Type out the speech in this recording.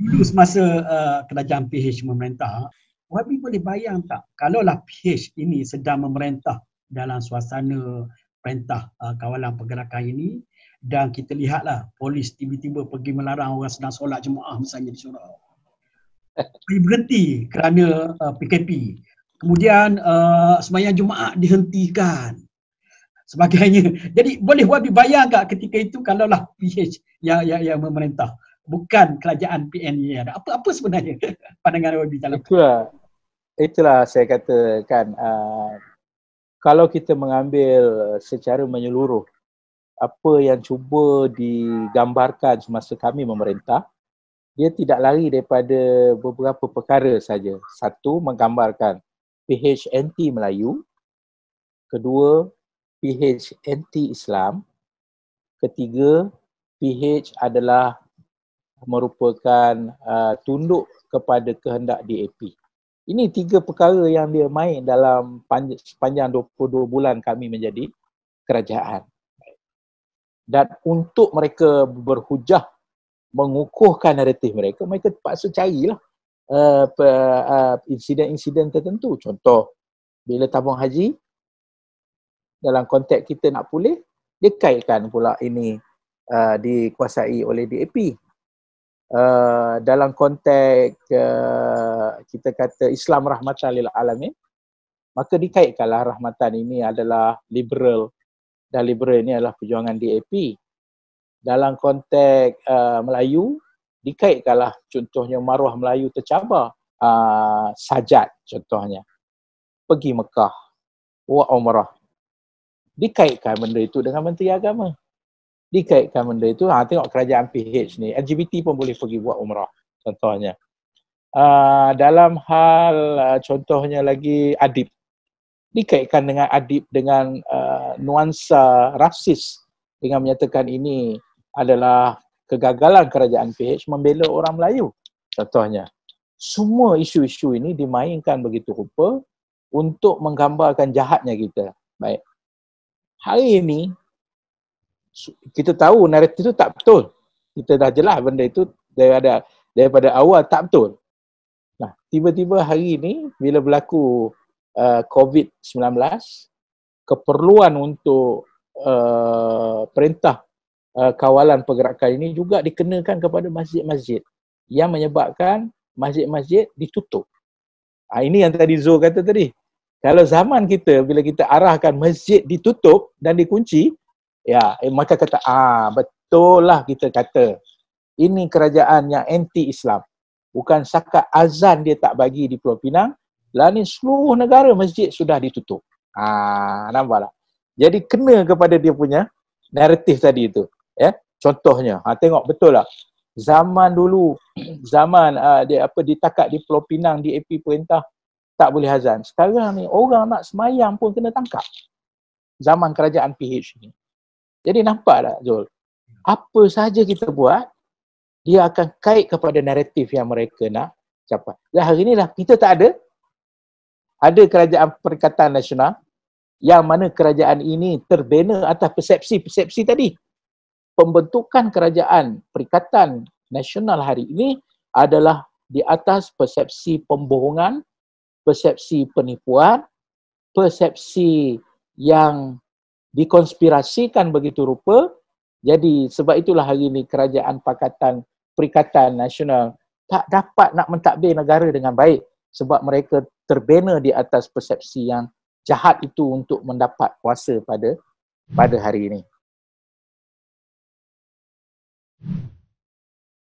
dulu semasa uh, kerajaan PH memerintah, Wabi boleh bayang tak kalaulah PH ini sedang memerintah dalam suasana perintah uh, kawalan pergerakan ini dan kita lihatlah polis tiba-tiba pergi melarang orang sedang solat jemaah misalnya di surau. Pergi berhenti kerana uh, PKP. Kemudian uh, semayang jemaah dihentikan. Sebagainya. Jadi boleh Wabi bayang tak ketika itu kalaulah PH yang, yang, yang memerintah bukan kerajaan PN ini e. ada. Apa apa sebenarnya pandangan Robi dalam itulah, itulah saya katakan uh, kalau kita mengambil secara menyeluruh apa yang cuba digambarkan semasa kami memerintah dia tidak lari daripada beberapa perkara saja. Satu, menggambarkan PH anti Melayu. Kedua, PH anti Islam. Ketiga, PH adalah merupakan uh, tunduk kepada kehendak DAP. Ini tiga perkara yang dia main dalam sepanjang 22 bulan kami menjadi kerajaan. Dan untuk mereka berhujah mengukuhkan naratif mereka, mereka terpaksa carilah uh, uh, insiden-insiden tertentu. Contoh, bila tabung haji dalam konteks kita nak pulih, dia kaitkan pula ini uh, dikuasai oleh DAP uh, dalam konteks uh, kita kata Islam rahmatan lil alamin maka dikaitkanlah rahmatan ini adalah liberal dan liberal ini adalah perjuangan DAP dalam konteks uh, Melayu dikaitkanlah contohnya maruah Melayu tercabar uh, sajat contohnya pergi Mekah wa umrah dikaitkan benda itu dengan menteri agama dikaitkan benda itu ha, tengok kerajaan PH ni LGBT pun boleh pergi buat umrah contohnya uh, dalam hal uh, contohnya lagi adib dikaitkan dengan adib dengan uh, nuansa rasis dengan menyatakan ini adalah kegagalan kerajaan PH membela orang Melayu contohnya semua isu-isu ini dimainkan begitu rupa untuk menggambarkan jahatnya kita baik hari ini kita tahu naratif itu tak betul. Kita dah jelas benda itu daripada daripada awal tak betul. Nah, tiba-tiba hari ini bila berlaku uh, COVID-19, keperluan untuk uh, perintah uh, kawalan pergerakan ini juga dikenakan kepada masjid-masjid yang menyebabkan masjid-masjid ditutup. Ha, ini yang tadi Zul kata tadi. Kalau zaman kita bila kita arahkan masjid ditutup dan dikunci, Ya, eh, mereka kata, ah betul lah kita kata. Ini kerajaan yang anti-Islam. Bukan sakat azan dia tak bagi di Pulau Pinang. Lain seluruh negara masjid sudah ditutup. Ah nampak tak? Jadi kena kepada dia punya naratif tadi itu. Ya? Contohnya, ha, tengok betul lah. Zaman dulu, zaman uh, dia apa ditakat di Pulau Pinang, di AP perintah, tak boleh azan. Sekarang ni, orang nak semayang pun kena tangkap. Zaman kerajaan PH ni. Jadi nampak tak Zul? Apa sahaja kita buat, dia akan kait kepada naratif yang mereka nak capai. Dan hari inilah kita tak ada. Ada kerajaan perikatan nasional yang mana kerajaan ini terbina atas persepsi-persepsi tadi. Pembentukan kerajaan perikatan nasional hari ini adalah di atas persepsi pembohongan, persepsi penipuan, persepsi yang dikonspirasikan begitu rupa. Jadi sebab itulah hari ini kerajaan pakatan perikatan nasional tak dapat nak mentadbir negara dengan baik sebab mereka terbina di atas persepsi yang jahat itu untuk mendapat kuasa pada pada hari ini.